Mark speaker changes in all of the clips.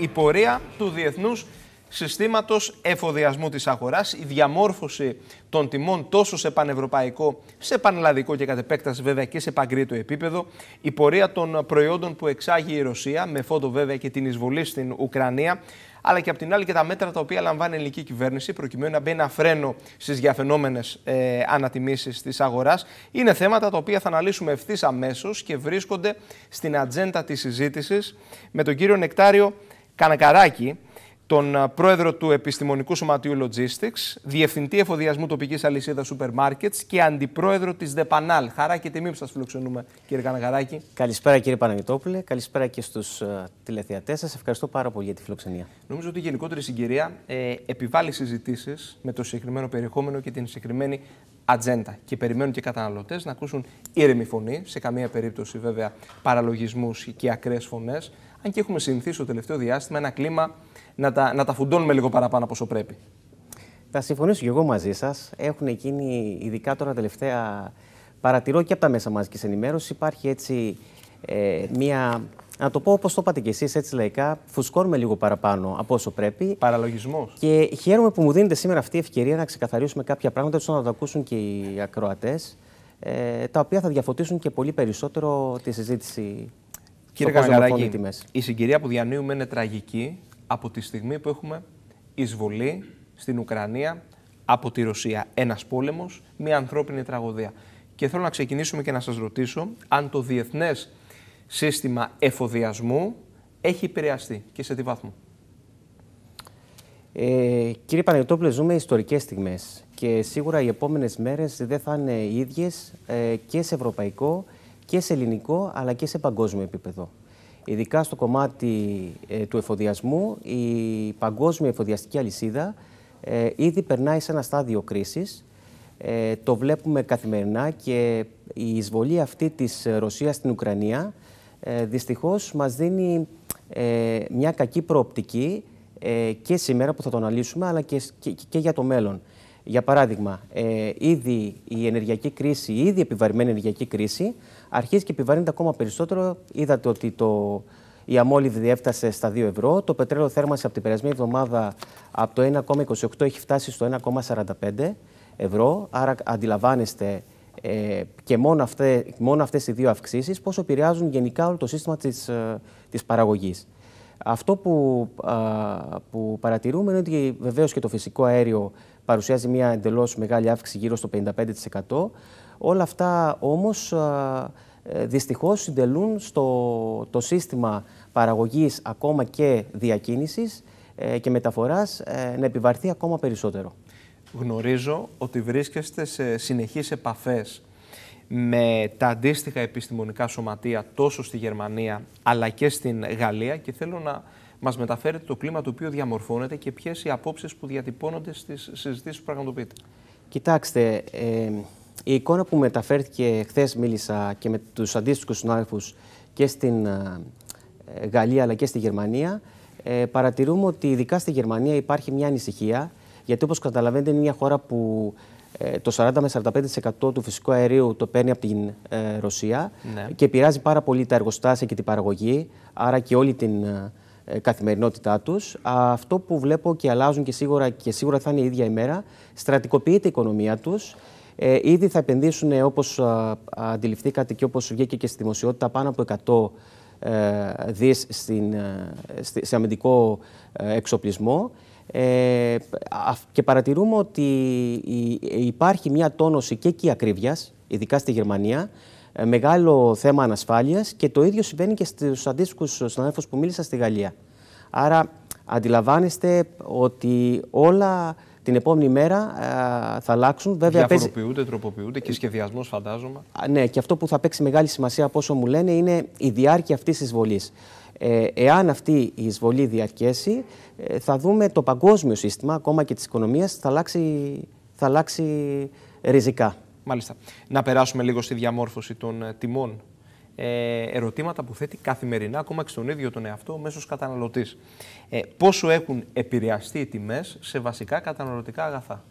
Speaker 1: η πορεία του διεθνούς συστήματος εφοδιασμού της αγοράς, η διαμόρφωση των τιμών τόσο σε πανευρωπαϊκό, σε πανελλαδικό και κατ' επέκταση βέβαια και σε παγκρίτο επίπεδο, η πορεία των προϊόντων που εξάγει η Ρωσία, με φόντο βέβαια και την εισβολή στην Ουκρανία, αλλά και από την άλλη και τα μέτρα τα οποία λαμβάνει η ελληνική κυβέρνηση, προκειμένου να μπει ένα φρένο στις διαφαινόμενες ε, ανατιμήσεις της αγοράς, είναι θέματα τα οποία θα αναλύσουμε ευθύς αμέσως και βρίσκονται στην ατζέντα της συζήτησης με τον κύριο Νεκτάριο Κανακαράκη, τον πρόεδρο του Επιστημονικού Σωματείου Logistics, διευθυντή εφοδιασμού τοπικής αλυσίδας σούπερ μάρκετ και αντιπρόεδρο της Δεπανάλ. Χαρά και τιμή που σας φιλοξενούμε, κύριε Κανακαράκη.
Speaker 2: Καλησπέρα, κύριε Παναγιώτοπουλε. Καλησπέρα και στους τηλεθεατές σας. Ευχαριστώ πάρα πολύ για τη φιλοξενία.
Speaker 1: Νομίζω ότι η γενικότερη συγκυρία ε, επιβάλλει συζητήσεις με το συγκεκριμένο περιεχόμενο και την συγκεκριμένη ατζέντα. Και περιμένουν και οι καταναλωτές να ακούσουν ήρεμη φωνή, σε καμία περίπτωση βέβαια παραλογισμούς και ακραίες φωνές. Αν και έχουμε συνηθίσει το τελευταίο διάστημα
Speaker 2: ένα κλίμα να τα, να τα φουντώνουμε λίγο παραπάνω από όσο πρέπει. Θα συμφωνήσω και εγώ μαζί σας. Έχουν εκείνη ειδικά τώρα τελευταία, παρατηρώ και από τα μέσα μαζικής ενημέρωσης, υπάρχει έτσι ε, μία. Να το πω όπως το είπατε κι εσείς, έτσι λαϊκά, φουσκώνουμε λίγο παραπάνω από όσο πρέπει. Παραλογισμός. Και χαίρομαι που μου δίνετε σήμερα αυτή η ευκαιρία να ξεκαθαρίσουμε κάποια πράγματα, ώστε να τα ακούσουν και οι ακροατές, ε, τα οποία θα διαφωτίσουν και πολύ περισσότερο τη συζήτηση Κύριε Καζαράκη,
Speaker 1: η συγκυρία που διανύουμε είναι τραγική από τη στιγμή που έχουμε εισβολή στην Ουκρανία από τη Ρωσία. Ένας πόλεμος, μια ανθρώπινη τραγωδία. Και θέλω να ξεκινήσουμε και να σας ρωτήσω αν το διεθνές σύστημα εφοδιασμού έχει επηρεαστεί και σε τι
Speaker 2: βάθμο. Ε, κύριε Παναγιωτόπουλε, ζούμε ιστορικές στιγμές και σίγουρα οι επόμενες μέρες δεν θα είναι ε, και σε ευρωπαϊκό και σε ελληνικό αλλά και σε παγκόσμιο επίπεδο. Ειδικά στο κομμάτι ε, του εφοδιασμού, η παγκόσμια εφοδιαστική αλυσίδα ε, ήδη περνάει σε ένα στάδιο κρίσης. Ε, το βλέπουμε καθημερινά και η εισβολή αυτή της Ρωσίας στην Ουκρανία ε, δυστυχώς μας δίνει μια κακή προοπτική και σήμερα που θα το αναλύσουμε αλλά και, και, για το μέλλον. Για παράδειγμα, ήδη η ενεργειακή κρίση, ήδη επιβαρημένη ενεργειακή κρίση αρχίζει και επιβαρύνεται ακόμα περισσότερο. Είδατε ότι το, η αμόλυβδη έφτασε στα 2 ευρώ. Το πετρέλαιο θέρμανση από την περασμένη εβδομάδα από το 1,28 έχει φτάσει στο 1,45 ευρώ. Άρα αντιλαμβάνεστε ε, και μόνο, αυτέ, μόνο αυτές οι δύο αυξήσεις πόσο επηρεάζουν γενικά όλο το σύστημα της, ε, της παραγωγής. Αυτό που, που παρατηρούμε είναι ότι βεβαίως και το φυσικό αέριο παρουσιάζει μια εντελώς μεγάλη αύξηση γύρω στο 55%. Όλα αυτά όμως ε, δυστυχώς συντελούν στο το σύστημα παραγωγής ακόμα και διακίνησης ε, και μεταφοράς ε, να επιβαρθεί ακόμα περισσότερο. Γνωρίζω
Speaker 1: ότι βρίσκεστε σε συνεχείς επαφές με τα αντίστοιχα επιστημονικά σωματεία τόσο στη Γερμανία αλλά και στην Γαλλία και θέλω να μας μεταφέρετε το κλίμα το οποίο διαμορφώνεται και ποιες οι απόψεις που διατυπώνονται στις συζητήσεις που πραγματοποιείτε.
Speaker 2: Κοιτάξτε, η εικόνα που μεταφέρθηκε χθες, μίλησα και με τους αντίστοιχους συνάδελφους και στην ε, Γαλλία αλλά και στη Γερμανία. Ε, παρατηρούμε ότι ειδικά στη Γερμανία υπάρχει μια ανησυχία, γιατί όπως καταλαβαίνετε είναι μια χώρα που ε, το 40 με 45% του φυσικού αερίου το παίρνει από την Ρωσία ναι. και επηρεάζει πάρα πολύ τα εργοστάσια και την παραγωγή, άρα και όλη την καθημερινότητά τους. Αυτό που βλέπω και αλλάζουν και σίγουρα, και σίγουρα θα είναι η ίδια ημέρα, στρατικοποιείται η οικονομία τους. Ε, ήδη θα επενδύσουν, όπως αντιληφθήκατε και όπως βγήκε και στη δημοσιότητα, πάνω από 100 ε, δις στην, ε, σε αμυντικό ε, εξοπλισμό. Ε, και παρατηρούμε ότι υπάρχει μια τόνωση και εκεί ακρίβειας, ειδικά στη Γερμανία, ε, μεγάλο θέμα ανασφάλειας και το ίδιο συμβαίνει και στους αντίστοιχους συναδέλφους που μίλησα στη Γαλλία. Άρα αντιλαμβάνεστε ότι όλα την επόμενη μέρα ε, θα αλλάξουν. Βέβαια, Διαφοροποιούνται,
Speaker 1: παίζει... τροποποιούνται και σχεδιασμός, φαντάζομαι.
Speaker 2: Ναι, και αυτό που θα παίξει μεγάλη σημασία από όσο μου λένε είναι η διάρκεια αυτής της εισβολής. Ε, εάν αυτή η εισβολή διαρκέσει, ε, θα δούμε το παγκόσμιο σύστημα, ακόμα και της οικονομίας, θα αλλάξει, θα αλλάξει ριζικά. Μάλιστα.
Speaker 1: Να περάσουμε λίγο στη διαμόρφωση των ε, τιμών ε, ερωτήματα που θέτει καθημερινά ακόμα και στον ίδιο τον εαυτό μέσω καταναλωτή. καταναλωτής. Ε, πόσο έχουν επηρεαστεί οι τιμές σε βασικά καταναλωτικά αγαθά.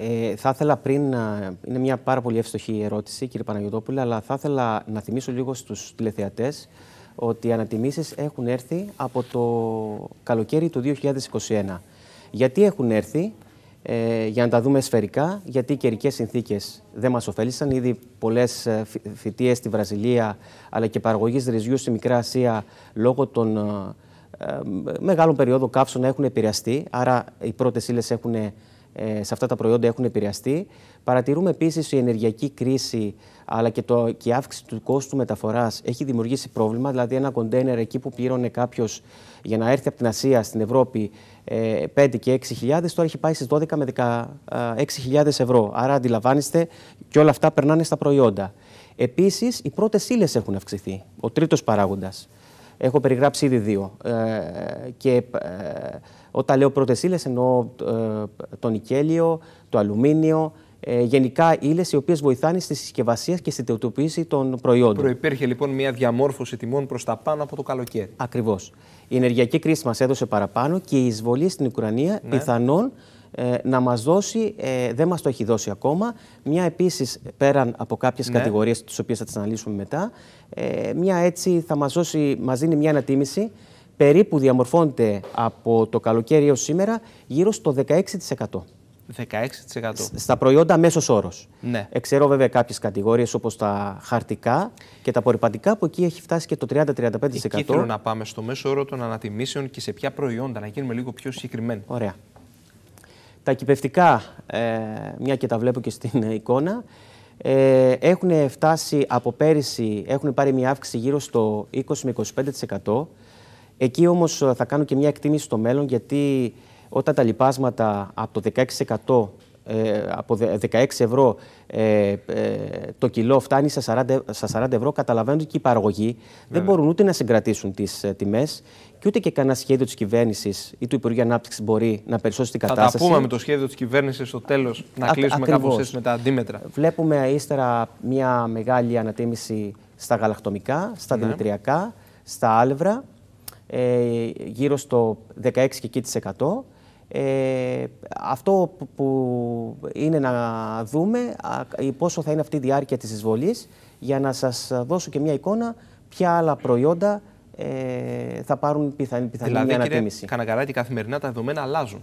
Speaker 2: Ε, θα ήθελα πριν, είναι μια πάρα πολύ ευστοχή ερώτηση κύριε Παναγιωτόπουλε, αλλά θα ήθελα να θυμίσω λίγο στους τηλεθεατές ότι οι ανατιμήσεις έχουν έρθει από το καλοκαίρι του 2021. Γιατί έχουν έρθει, ε, για να τα δούμε σφαιρικά, γιατί οι καιρικές συνθήκες δεν μας ωφέλησαν. Ήδη πολλές ε, φοιτίε στη Βραζιλία αλλά και παραγωγής ρυζιού στη Μικρά Ασία λόγω των ε, ε μεγάλων περιόδων καύσεων έχουν επηρεαστεί. Άρα οι πρώτες ύλες έχουν ε, σε αυτά τα προϊόντα έχουν επηρεαστεί. Παρατηρούμε επίσης η ενεργειακή κρίση αλλά και, το, η αύξηση του κόστου μεταφοράς έχει δημιουργήσει πρόβλημα. Δηλαδή, ένα κοντέινερ εκεί που πλήρωνε κάποιος για να έρθει από την Ασία στην Ευρώπη 5 ε, και 6.000, τώρα έχει πάει στις 12 με 16.000 ευρώ. Άρα, αντιλαμβάνεστε και όλα αυτά περνάνε στα προϊόντα. Επίσης, οι πρώτες ύλες έχουν αυξηθεί. Ο τρίτος παράγοντας. Έχω περιγράψει ήδη δύο. Ε, και ε, όταν λέω πρώτες ύλες, εννοώ ε, το νικέλιο, το αλουμίνιο, ε, γενικά ύλες οι οποίες βοηθάνε στη συσκευασία και στην τεωτοποίηση των προϊόντων. Προπήρχε λοιπόν μια διαμόρφωση τιμών προς τα πάνω από το καλοκαίρι. Ακριβώς. Η ενεργειακή κρίση μας έδωσε παραπάνω και η εισβολή στην Ουκρανία ναι. πιθανόν ε, να μας δώσει, ε, δεν μας το έχει δώσει ακόμα, μια επίσης, πέραν από κάποιες ναι. κατηγορίες τις οποίες θα τις αναλύσουμε μετά, ε, μια έτσι θα μας δώσει, μας δίνει μια ανατίμηση περίπου διαμορφώνεται από το καλοκαίρι έως σήμερα γύρω στο 16%.
Speaker 1: 16%. Στα
Speaker 2: προϊόντα μέσος όρος. Ναι. Εξαιρώ βέβαια κάποιες κατηγορίες όπως τα χαρτικά και τα απορριπαντικά που εκεί έχει φτάσει και το 30-35%. Εκεί θέλω να
Speaker 1: πάμε στο μέσο όρο των ανατιμήσεων και σε ποια προϊόντα, να γίνουμε λίγο πιο συγκεκριμένοι. Ωραία.
Speaker 2: Τα κυπευτικά, ε, μια και τα βλέπω και στην εικόνα, ε, έχουν φτάσει από πέρυσι, έχουν πάρει μια αύξηση γύρω στο 20 με 25%. Εκεί όμως ε, θα κάνω και μια εκτίμηση στο μέλλον, γιατί όταν τα λοιπάσματα από το 16% ε, από 16 ευρώ ε, ε, το κιλό φτάνει στα 40, 40 ευρώ, καταλαβαίνουν και οι παραγωγοί δεν ναι. μπορούν ούτε να συγκρατήσουν τις τιμές και ούτε και κανένα σχέδιο της κυβέρνησης ή του Υπουργείου Ανάπτυξης μπορεί να περισσώσει την κατάσταση. Θα τα πούμε με το
Speaker 1: σχέδιο της κυβέρνησης στο τέλος, να κλείσουμε κάπως έτσι με τα αντίμετρα.
Speaker 2: Βλέπουμε ύστερα μια μεγάλη ανατίμηση στα γαλακτομικά, στα ναι. δημητριακά, στα άλευρα, ε, γύρω στο 16 και εκεί ε, αυτό που είναι να δούμε, πόσο θα είναι αυτή η διάρκεια της εισβολής, για να σας δώσω και μια εικόνα ποια άλλα προϊόντα ε, θα πάρουν πιθανή, πιθανή δηλαδή,
Speaker 1: Κύριε καθημερινά τα δεδομένα αλλάζουν.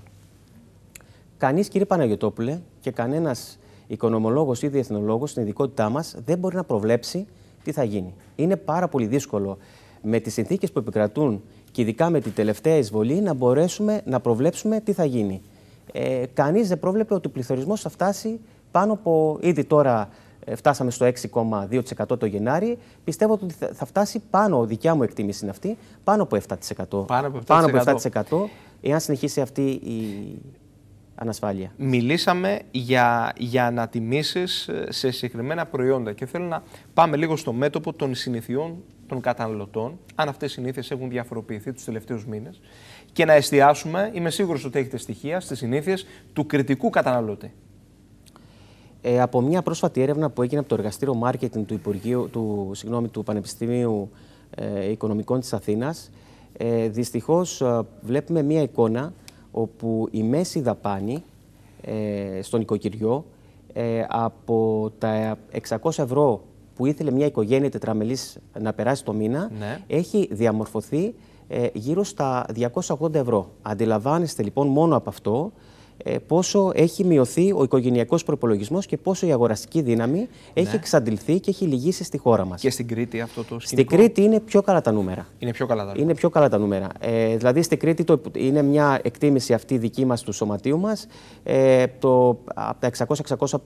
Speaker 2: Κανείς, κύριε Παναγιωτόπουλε, και κανένας οικονομολόγος ή διεθνολόγος στην ειδικότητά μας δεν μπορεί να προβλέψει τι θα γίνει. Είναι πάρα πολύ δύσκολο με τις συνθήκες που επικρατούν και ειδικά με την τελευταία εισβολή να μπορέσουμε να προβλέψουμε τι θα γίνει. Ε, κανείς δεν πρόβλεπε ότι ο πληθωρισμός θα φτάσει πάνω από ήδη τώρα ε, φτάσαμε στο 6,2% το Γενάρη. Πιστεύω ότι θα φτάσει πάνω, δικιά μου εκτίμηση είναι αυτή, πάνω από 7%. Πάνω από 7%, πάνω από 7% εάν συνεχίσει αυτή η ανασφάλεια. Μιλήσαμε
Speaker 1: για, για ανατιμήσεις ε, σε συγκεκριμένα προϊόντα και θέλω να πάμε λίγο στο μέτωπο των συνηθιών των καταναλωτών, αν αυτές οι συνήθειες έχουν διαφοροποιηθεί τους τελευταίους μήνες, και να εστιάσουμε, είμαι σίγουρος ότι έχετε στοιχεία, στις συνήθειες του κριτικού καταναλωτή.
Speaker 2: Ε, από μια πρόσφατη έρευνα που έγινε από το εργαστήριο marketing του, Υπουργείου, του, συγγνώμη, του Πανεπιστημίου ε, Οικονομικών της Αθήνας ε, ε, βλέπουμε μια εικόνα όπου η μέση δαπάνη ε, στον οικοκυριό ε, από τα 600 ευρώ που ήθελε μια οικογένεια τετραμελής να περάσει το μήνα ναι. έχει διαμορφωθεί ε, γύρω στα 280 ευρώ. Αντιλαμβάνεστε λοιπόν μόνο από αυτό ε, πόσο έχει μειωθεί ο οικογενειακός προπολογισμός και πόσο η αγοραστική δύναμη ναι. έχει εξαντληθεί και έχει λυγίσει στη χώρα μας. Και στην Κρήτη
Speaker 1: αυτό το σκηνικό. Στην Κρήτη
Speaker 2: είναι πιο καλά τα νούμερα.
Speaker 1: Είναι πιο καλά τα νούμερα.
Speaker 2: Είναι πιο καλά τα νούμερα. Ε, δηλαδή στην Κρήτη το, είναι μια εκτίμηση αυτή δική μας του σωματείου μας. Ε, το, από τα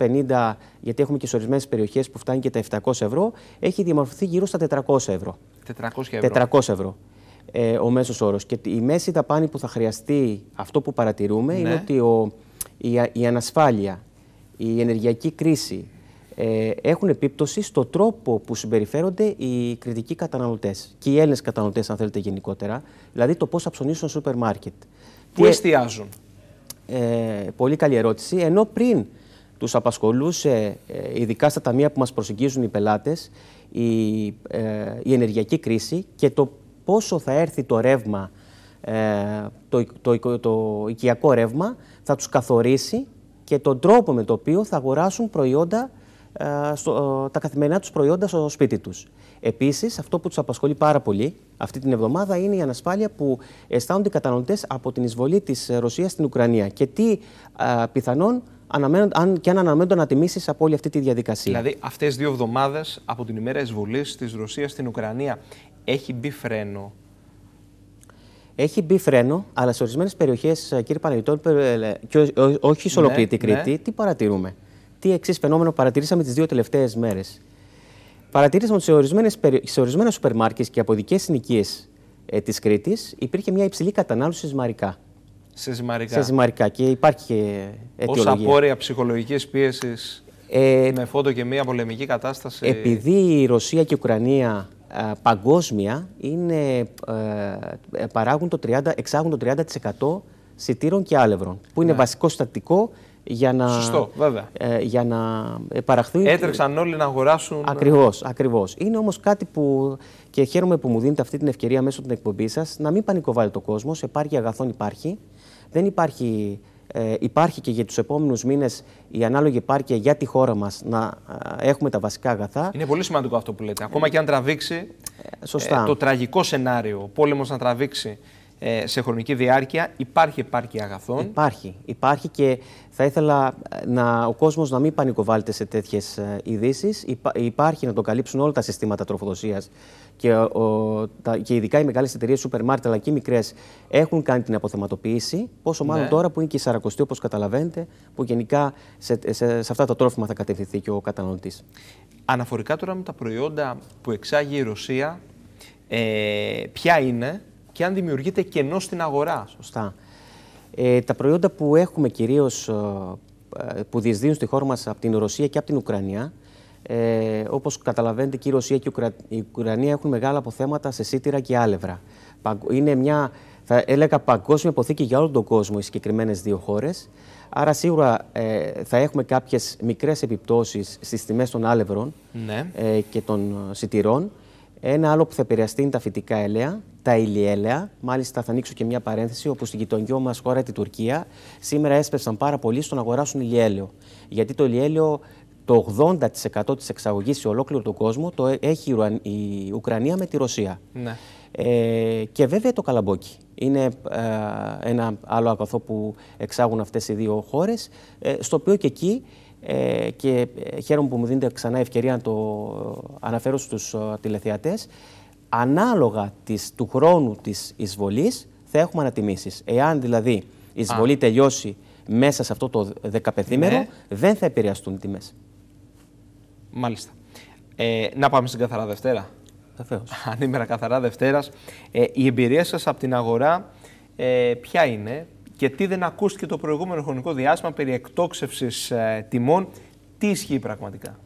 Speaker 2: 600-650, γιατί έχουμε και σε ορισμένες περιοχές που φτάνει και τα 700 ευρώ, έχει διαμορφωθεί γύρω στα 400 ευρώ. 400 ευρώ. 400 ευρώ ε, ο μέσος όρος. Και η μέση δαπάνη που θα χρειαστεί, αυτό που παρατηρούμε, είναι ναι. ότι ο, η, η ανασφάλεια, η ενεργειακή κρίση ε, έχουν επίπτωση στο τρόπο που συμπεριφέρονται οι κριτικοί καταναλωτές και οι Έλληνες καταναλωτές, αν θέλετε γενικότερα, δηλαδή το πώς θα ψωνίσουν στο σούπερ μάρκετ. Πού
Speaker 1: εστιάζουν.
Speaker 2: Ε, πολύ καλή ερώτηση. Ενώ πριν τους απασχολούσε, ε, ειδικά στα ταμεία που μας προσεγγίζουν οι πελάτες, η, ε, η ενεργειακή κρίση και το πόσο θα έρθει το ρεύμα, ε, το, το, το, το οικιακό ρεύμα, θα τους καθορίσει και τον τρόπο με το οποίο θα αγοράσουν προϊόντα, ε, στο, ε, τα καθημερινά τους προϊόντα στο σπίτι τους. Επίσης, αυτό που τους απασχολεί πάρα πολύ αυτή την εβδομάδα είναι η ανασφάλεια που αισθάνονται οι κατανοητές από την εισβολή της Ρωσίας στην Ουκρανία και τι πιθανόν αν και αν αναμένονται να τιμήσει από όλη αυτή τη διαδικασία. Δηλαδή,
Speaker 1: αυτές δύο εβδομάδες από την ημέρα εισβολής της Ρωσίας στην Ουκρανία, έχει μπει φρένο.
Speaker 2: Έχει μπει φρένο, αλλά σε ορισμένες περιοχές, ε, κύριε Παναγιώτο, ε, και όχι σε ολοκληρή ναι, ναι, Κρήτη, τι παρατηρούμε. Τι εξής φαινόμενο παρατηρήσαμε τις δύο τελευταίες μέρες. Παρατηρήσαμε ότι σε, ορισμένες, σούπερ μάρκετ και από δικές συνοικίες ε, της Κρήτης υπήρχε μια υψηλή κατανάλωση σμαρικά.
Speaker 1: Σε ζυμαρικά. Σε
Speaker 2: ζυμαρικά και υπάρχει και αιτιολογία. Ως απόρρια
Speaker 1: ψυχολογικής πίεσης ε, με φόντο και μια πολεμική κατάσταση.
Speaker 2: Επειδή η Ρωσία και η Ουκρανία ε, παγκόσμια είναι, ε, παράγουν το 30, εξάγουν το 30% σιτήρων και άλευρων, που είναι ναι. βασικό στατικό για να, Σωστό, ε, για να παραχθεί. Έτρεξαν
Speaker 1: όλοι να αγοράσουν. Ακριβώς
Speaker 2: ακριβώς Είναι όμως κάτι που. και χαίρομαι που μου δίνετε αυτή την ευκαιρία μέσω την εκπομπής σας να μην πανικοβάλλει το κόσμος Υπάρχει αγαθόν υπάρχει. Δεν υπάρχει ε, υπάρχει και για τους επόμενους μήνες η ανάλογη επάρκεια για τη χώρα μας να ε, έχουμε τα βασικά αγαθά. Είναι πολύ σημαντικό αυτό που λέτε. Ακόμα ε, και
Speaker 1: αν τραβήξει ε, σωστά. το τραγικό σενάριο, ο πόλεμος να τραβήξει
Speaker 2: σε χρονική διάρκεια υπάρχει επάρκεια αγαθών. Υπάρχει. Υπάρχει και θα ήθελα να, ο κόσμος να μην πανικοβάλλεται σε τέτοιες ειδήσει. υπάρχει να το καλύψουν όλα τα συστήματα τροφοδοσίας και, ο, τα, και ειδικά οι μεγάλες εταιρείες, σούπερ μάρκετ αλλά και οι μικρές, έχουν κάνει την αποθεματοποίηση. Πόσο μάλλον ναι. τώρα που είναι και η Σαρακοστή, όπως καταλαβαίνετε, που γενικά σε, σε, αυτά τα τρόφιμα θα κατευθυνθεί και ο καταναλωτής.
Speaker 1: Αναφορικά τώρα με τα προϊόντα που εξάγει η Ρωσία, ε, ποια είναι και αν δημιουργείται κενό
Speaker 2: στην αγορά. Σωστά. Ε, τα προϊόντα που έχουμε κυρίως, ε, ε, που διεισδύουν στη χώρα μας από την Ρωσία και από την Ουκρανία ε, Όπως καταλαβαίνετε και η Ρωσία και η, Ουκρανία έχουν μεγάλα αποθέματα σε σίτηρα και άλευρα. Είναι μια, θα έλεγα, παγκόσμια αποθήκη για όλο τον κόσμο οι συγκεκριμένες δύο χώρες. Άρα σίγουρα ε, θα έχουμε κάποιες μικρές επιπτώσεις στις τιμές των άλευρων ναι. Ε, και των σιτηρών. Ένα άλλο που θα επηρεαστεί είναι τα φυτικά έλαια, τα ηλιέλαια. Μάλιστα, θα ανοίξω και μια παρένθεση όπου στην γειτονιά μας χώρα, τη Τουρκία, σήμερα έσπευσαν πάρα πολύ στο να αγοράσουν ηλιέλαιο. Γιατί το ηλιέλαιο το 80% της εξαγωγής σε ολόκληρο τον κόσμο το έχει η Ουκρανία με τη Ρωσία. Ναι. Ε, και βέβαια το καλαμπόκι. Είναι ε, ένα άλλο αγαθό που εξάγουν αυτές οι δύο χώρες, ε, στο οποίο και εκεί ε, και ε, χαίρομαι που μου δίνετε ξανά ευκαιρία να το αναφέρω στους τηλεθεατές, ανάλογα της, του χρόνου της εισβολής θα έχουμε ανατιμήσεις. Εάν δηλαδή η εισβολή τελειώσει μέσα σε αυτό το δεκαπεθήμερο, ναι. δεν θα επηρεαστούν οι τιμές.
Speaker 1: Μάλιστα. Ε, να πάμε στην Καθαρά Δευτέρα. Βεβαίως. Ανήμερα Καθαρά Δευτέρας. Ε, η εμπειρία σας από την αγορά ε, ποια είναι και τι δεν ακούστηκε το προηγούμενο χρονικό διάστημα περί εκτόξευσης
Speaker 2: ε, τιμών. Τι ισχύει πραγματικά.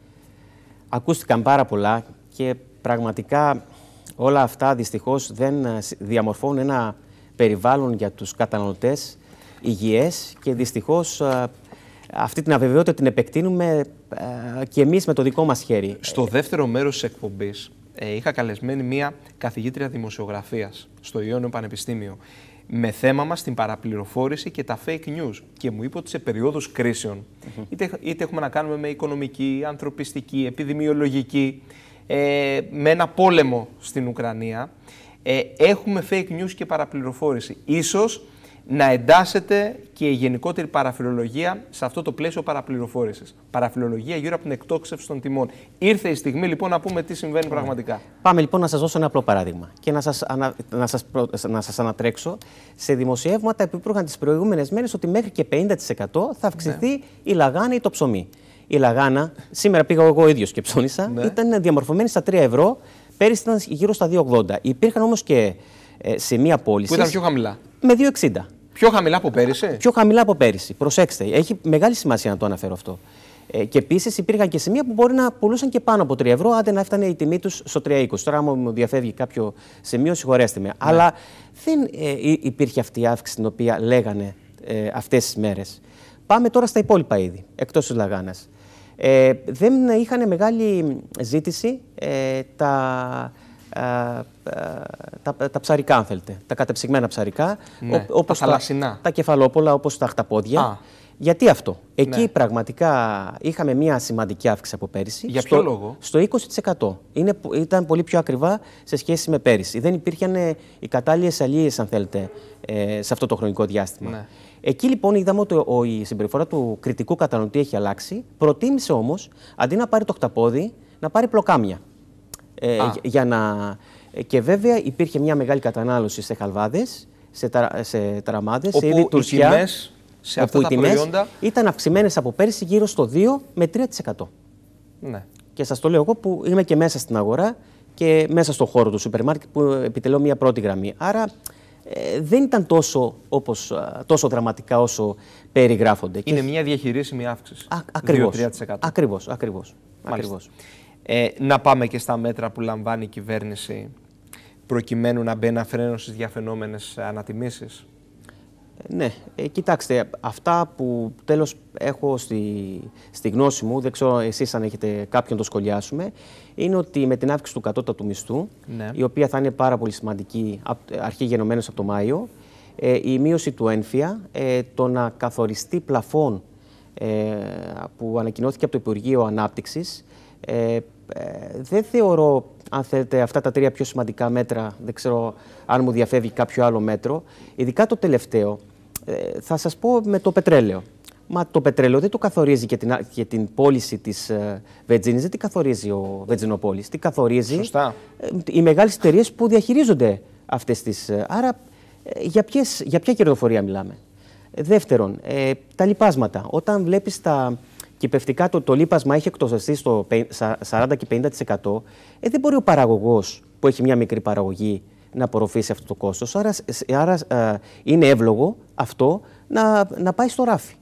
Speaker 2: Ακούστηκαν πάρα πολλά και πραγματικά όλα αυτά δυστυχώς δεν ε, διαμορφώνουν ένα περιβάλλον για τους καταναλωτές υγιές και δυστυχώς ε, αυτή την αβεβαιότητα την επεκτείνουμε ε, και εμείς με το δικό μας χέρι. Στο δεύτερο μέρος της εκπομπής
Speaker 1: ε, είχα καλεσμένη μία καθηγήτρια δημοσιογραφίας στο Ιόνιο Πανεπιστήμιο με θέμα μας την παραπληροφόρηση και τα fake news και μου είπε ότι σε περίοδους κρίσεων είτε, είτε έχουμε να κάνουμε με οικονομική, ανθρωπιστική, επιδημιολογική, ε, με ένα πόλεμο στην Ουκρανία, ε, έχουμε fake news και παραπληροφόρηση. Ίσως να εντάσσεται και η γενικότερη παραφιλολογία σε αυτό το πλαίσιο παραπληροφόρησης. Παραφιλολογία γύρω από την εκτόξευση των τιμών. Ήρθε η στιγμή λοιπόν να πούμε τι συμβαίνει πραγματικά.
Speaker 2: Πάμε λοιπόν να σας δώσω ένα απλό παράδειγμα και να σας σας σας ανατρέξω σε δημοσιεύματα που υπήρχαν τις προηγούμενες μέρες ότι μέχρι και 50% θα αυξηθεί ναι. η λαγάνη ή το ψωμί. Η λαγάνα, σήμερα πήγα εγώ ίδιος και ψώνησα ναι. ήταν διαμορφωμένη στα 3 ευρώ, πέρυσι ήταν γύρω στα 2,80. Υπήρχαν όμως και ε, σε μία πώληση. Που ήταν πιο χαμηλά. Με 2,60. Πιο χαμηλά από πέρυσι. Πιο χαμηλά από πέρυσι. Προσέξτε, έχει μεγάλη σημασία να το αναφέρω αυτό. Ε, και επίσης υπήρχαν και σημεία που μπορεί να πουλούσαν και πάνω από 3 ευρώ, άντε να έφτανε η τιμή τους στο 3,20. Τώρα, άμα μου διαφεύγει κάποιο σημείο, συγχωρέστε με. Ναι. Αλλά δεν ε, υπήρχε αυτή η αύξηση την οποία λέγανε ε, αυτές τις μέρες. Πάμε τώρα στα υπόλοιπα είδη, εκτός της λαγάνας. Ε, δεν είχαν μεγάλη ζήτηση ε, τα ε, τα, τα ψαρικά, αν θέλετε. Τα κατεψυγμένα ψαρικά. Ναι, όπως τα, τα, τα κεφαλόπολα, όπως τα χταπόδια. Γιατί αυτό. Εκεί ναι. πραγματικά είχαμε μια σημαντική αύξηση από πέρυσι. Για ποιο στο, λόγο. Στο 20%. ήταν πολύ πιο ακριβά σε σχέση με πέρυσι. Δεν υπήρχαν ε, οι κατάλληλες αλλίες, αν θέλετε, ε, σε αυτό το χρονικό διάστημα. Ναι. Εκεί λοιπόν είδαμε ότι ο, η συμπεριφορά του κριτικού κατανοητή έχει αλλάξει. Προτίμησε όμως, αντί να πάρει το χταπόδι, να πάρει πλοκάμια. Ε, για να... Και βέβαια υπήρχε μια μεγάλη κατανάλωση σε χαλβάδες, σε, τρα, σε ταραμάδες, όπου σε είδη σε αυτά τα προϊόντα... ήταν αυξημένες από πέρσι γύρω στο 2 με 3%. Ναι. Και σας το λέω εγώ που είμαι και μέσα στην αγορά και μέσα στον χώρο του σούπερ μάρκετ που επιτελώ μια πρώτη γραμμή. Άρα ε, δεν ήταν τόσο, όπως, τόσο δραματικά όσο περιγράφονται. Είναι και...
Speaker 1: μια διαχειρίσιμη αύξηση. Α, ακριβώς,
Speaker 2: ακριβώς, ακριβώς. ακριβώς. Ε, να πάμε και στα μέτρα
Speaker 1: που λαμβάνει η κυβέρνηση προκειμένου να μπαίνει ένα φρένο στις διαφαινόμενες ανατιμήσεις.
Speaker 2: Ε, ναι, ε, κοιτάξτε, αυτά που τέλος έχω στη, στη γνώση μου, δεν ξέρω εσείς αν έχετε κάποιον το σχολιάσουμε, είναι ότι με την αύξηση του κατώτατου μισθού, ναι. η οποία θα είναι πάρα πολύ σημαντική, αρχή γενομένως από το Μάιο, ε, η μείωση του ένφια, ε, το να καθοριστεί πλαφόν ε, που ανακοινώθηκε από το Υπουργείο Ανάπτυξης, ε, δεν θεωρώ, αν θέλετε, αυτά τα τρία πιο σημαντικά μέτρα. Δεν ξέρω αν μου διαφεύγει κάποιο άλλο μέτρο. Ειδικά το τελευταίο. Ε, θα σας πω με το πετρέλαιο. Μα το πετρέλαιο δεν το καθορίζει και την, και την πώληση της ε, δεν την καθορίζει ο βενζινοπόλης. Την καθορίζει Σωστά. Ε, οι μεγάλες εταιρείες που διαχειρίζονται αυτές τις. άρα, για, για ποια κερδοφορία μιλάμε. Δεύτερον, τα λοιπάσματα. Όταν βλέπεις τα, κυπευτικά το, το λίπασμα έχει εκτοσταστεί στο 40 και 50%, ε, δεν μπορεί ο παραγωγός που έχει μια μικρή παραγωγή να απορροφήσει αυτό το κόστος. Άρα, είναι εύλογο αυτό να, να πάει στο ράφι.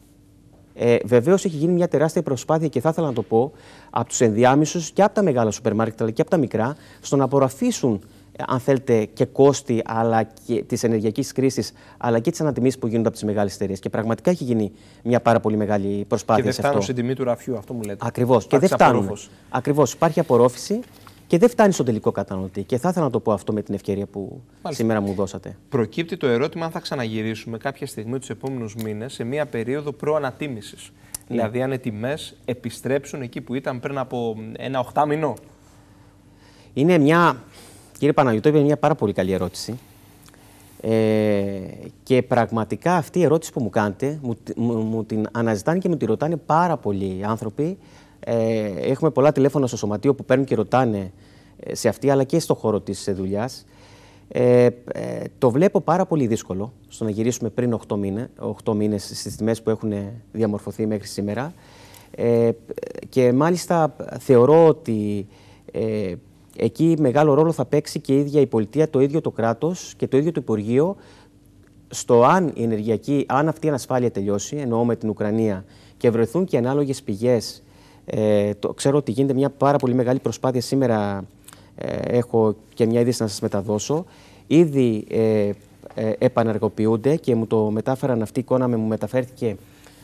Speaker 2: Ε, Βεβαίως έχει γίνει μια τεράστια προσπάθεια και θα ήθελα να το πω από τους ενδιάμεσους και από τα μεγάλα σούπερ μάρκετ αλλά και από τα μικρά στο να απορροφήσουν ε, αν θέλετε, και κόστη αλλά και της ενεργειακής κρίσης, αλλά και τις ανατιμήσεις που γίνονται από τις μεγάλες εταιρείες. Και πραγματικά έχει γίνει μια πάρα πολύ μεγάλη προσπάθεια. Και δεν φτάνουν στην
Speaker 1: τιμή του ραφιού, αυτό μου λέτε. Ακριβώς. Και δεν φτάνουν.
Speaker 2: Ακριβώς. Υπάρχει απορρόφηση και δεν φτάνει στον τελικό καταναλωτή. Και θα ήθελα να το πω αυτό με την ευκαιρία που σήμερα μου δώσατε.
Speaker 1: Προκύπτει το ερώτημα αν θα ξαναγυρίσουμε κάποια στιγμή τους επόμενους μήνες σε μια περίοδο προανατίμησης. Ναι. Δηλαδή, αν οι τιμές επιστρέψουν εκεί που ήταν πριν από ένα οχτάμινο.
Speaker 2: Είναι μια Κύριε Παναγιώτο, είπε μια πάρα πολύ καλή ερώτηση. Ε, και πραγματικά αυτή η ερώτηση που μου κάνετε, μου, μου, την αναζητάνε και μου τη ρωτάνε πάρα πολλοί άνθρωποι. Ε, έχουμε πολλά τηλέφωνα στο σωματείο που παίρνουν και ρωτάνε ε, σε αυτή, αλλά και στο χώρο της ε, δουλειάς. Ε, ε, το βλέπω πάρα πολύ δύσκολο στο να γυρίσουμε πριν 8 μήνες, 8 μήνες στις τιμές που έχουν διαμορφωθεί μέχρι σήμερα. και μάλιστα θεωρώ ότι Εκεί μεγάλο ρόλο θα παίξει και η ίδια η πολιτεία, το ίδιο το κράτος και το ίδιο το Υπουργείο στο αν η ενεργειακή, αν αυτή η ανασφάλεια τελειώσει, εννοώ με την Ουκρανία, και βρεθούν και ανάλογες πηγές. Ε, το, ξέρω ότι γίνεται μια πάρα πολύ μεγάλη προσπάθεια σήμερα. Ε, έχω και μια είδηση να σας μεταδώσω. Ήδη ε, ε επανεργοποιούνται και μου το μετάφεραν αυτή η εικόνα, μου μεταφέρθηκε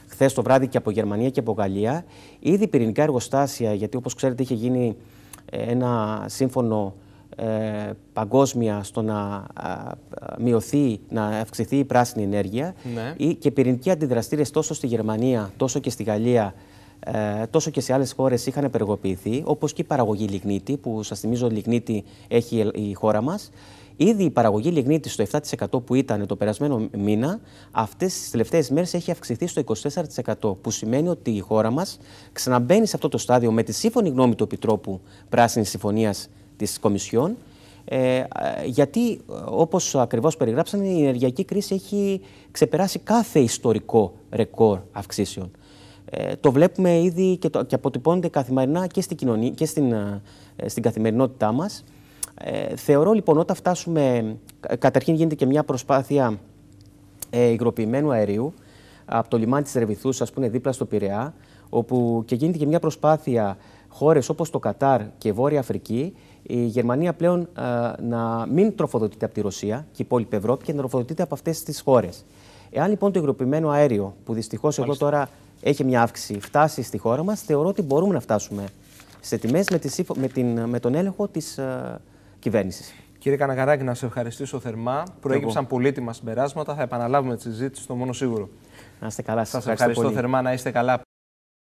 Speaker 2: χθες το βράδυ και από Γερμανία και από Γαλλία. Ήδη πυρηνικά εργοστάσια, γιατί όπως ξέρετε είχε γίνει ένα σύμφωνο ε, παγκόσμια στο να μειωθεί, να αυξηθεί η πράσινη ενέργεια ναι. και πυρηνικοί αντιδραστήρες τόσο στη Γερμανία, τόσο και στη Γαλλία, ε, τόσο και σε άλλες χώρες είχαν επεργοποιηθεί, όπως και η παραγωγή λιγνίτη, που σας θυμίζω λιγνίτη έχει η χώρα μας. Ήδη η παραγωγή λιγνίτη στο 7% που ήταν το περασμένο μήνα, αυτές τις τελευταίες μέρες έχει αυξηθεί στο 24%. Που σημαίνει ότι η χώρα μας ξαναμπαίνει σε αυτό το στάδιο με τη σύμφωνη γνώμη του Επιτρόπου Πράσινης Συμφωνίας της Κομισιόν. Ε, γιατί, όπως ακριβώς περιγράψαμε, η ενεργειακή κρίση έχει ξεπεράσει κάθε ιστορικό ρεκόρ αυξήσεων. Ε, το βλέπουμε ήδη και, το, και αποτυπώνεται καθημερινά και, και στην, ε, στην καθημερινότητά μας. Ε, θεωρώ λοιπόν όταν φτάσουμε, καταρχήν γίνεται και μια προσπάθεια ε, υγροποιημένου αερίου από το λιμάνι της Ρεβιθούς, ας πούμε δίπλα στο Πειραιά, όπου και γίνεται και μια προσπάθεια χώρες όπως το Κατάρ και Βόρεια Αφρική, η Γερμανία πλέον ε, να μην τροφοδοτείται από τη Ρωσία και η υπόλοιπη Ευρώπη και να τροφοδοτείται από αυτές τις χώρες. Εάν λοιπόν το υγροποιημένο αέριο, που δυστυχώς εδώ τώρα έχει μια αύξηση, φτάσει στη χώρα μας, θεωρώ ότι μπορούμε να φτάσουμε σε τιμές με, με, με τον έλεγχο της, ε, κυβέρνησης. Κύριε Καναγαράκη, να σε ευχαριστήσω θερμά. Προέκυψαν πολύτιμα συμπεράσματα.
Speaker 1: Θα επαναλάβουμε τη συζήτηση, το μόνο σίγουρο. Να είστε καλά. Σας, Σας ευχαριστώ θερμά να είστε καλά.